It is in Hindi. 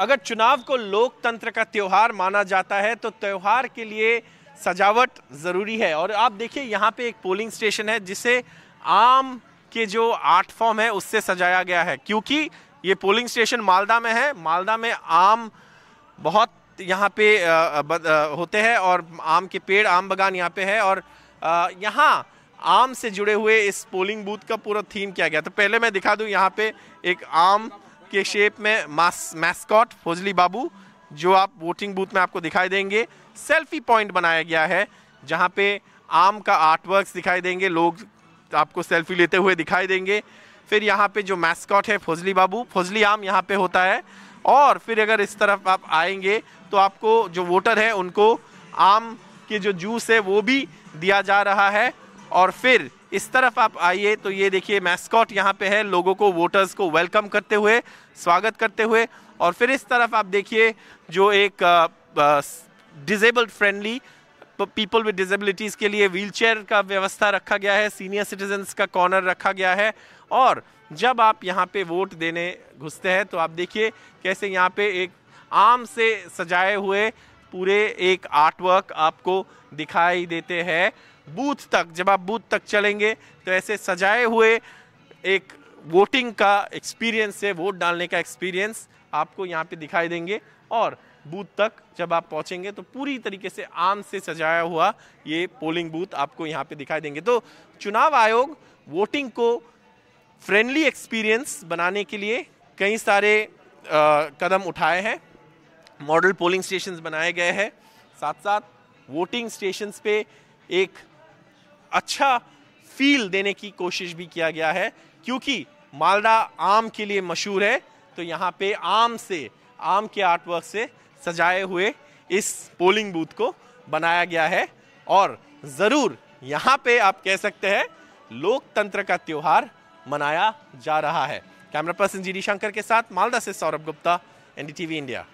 अगर चुनाव को लोकतंत्र का त्यौहार माना जाता है तो त्यौहार के लिए सजावट ज़रूरी है और आप देखिए यहाँ पे एक पोलिंग स्टेशन है जिसे आम के जो आर्ट फॉर्म है उससे सजाया गया है क्योंकि ये पोलिंग स्टेशन मालदा में है मालदा में आम बहुत यहाँ पे होते हैं और आम के पेड़ आम बगान यहाँ पे है और यहाँ आम से जुड़े हुए इस पोलिंग बूथ का पूरा थीम किया गया तो पहले मैं दिखा दूँ यहाँ पे एक आम के शेप में मास मैस्कॉट फौजली बाबू जो आप वोटिंग बूथ में आपको दिखाई देंगे सेल्फी पॉइंट बनाया गया है जहाँ पे आम का आर्टवर्क्स दिखाई देंगे लोग आपको सेल्फी लेते हुए दिखाई देंगे फिर यहाँ पे जो मैस्कॉट है फोजली बाबू फौजली आम यहाँ पे होता है और फिर अगर इस तरफ आप आएंगे तो आपको जो वोटर है उनको आम के जो जूस है वो भी दिया जा रहा है और फिर इस तरफ आप आइए तो ये देखिए मैस्कॉट यहाँ पे है लोगों को वोटर्स को वेलकम करते हुए स्वागत करते हुए और फिर इस तरफ आप देखिए जो एक disabled friendly people with disabilities के लिए व्हील का व्यवस्था रखा गया है सीनियर सिटीजन्स का कॉर्नर रखा गया है और जब आप यहाँ पे वोट देने घुसते हैं तो आप देखिए कैसे यहाँ पे एक आम से सजाए हुए पूरे एक आर्टवर्क आपको दिखाई देते हैं बूथ तक जब आप बूथ तक चलेंगे तो ऐसे सजाए हुए एक वोटिंग का एक्सपीरियंस है वोट डालने का एक्सपीरियंस आपको यहाँ पे दिखाई देंगे और बूथ तक जब आप पहुँचेंगे तो पूरी तरीके से आम से सजाया हुआ ये पोलिंग बूथ आपको यहाँ पे दिखाई देंगे तो चुनाव आयोग वोटिंग को फ्रेंडली एक्सपीरियंस बनाने के लिए कई सारे आ, कदम उठाए हैं मॉडल पोलिंग स्टेशन बनाए गए हैं साथ साथ वोटिंग स्टेशन पे एक अच्छा फील देने की कोशिश भी किया गया है क्योंकि मालदा आम के लिए मशहूर है तो यहाँ पे आम से आम के आर्टवर्क से सजाए हुए इस पोलिंग बूथ को बनाया गया है और ज़रूर यहाँ पे आप कह सकते हैं लोकतंत्र का त्यौहार मनाया जा रहा है कैमरा पर्सन जी शंकर के साथ मालदा से सौरभ गुप्ता एनडीटीवी इंडिया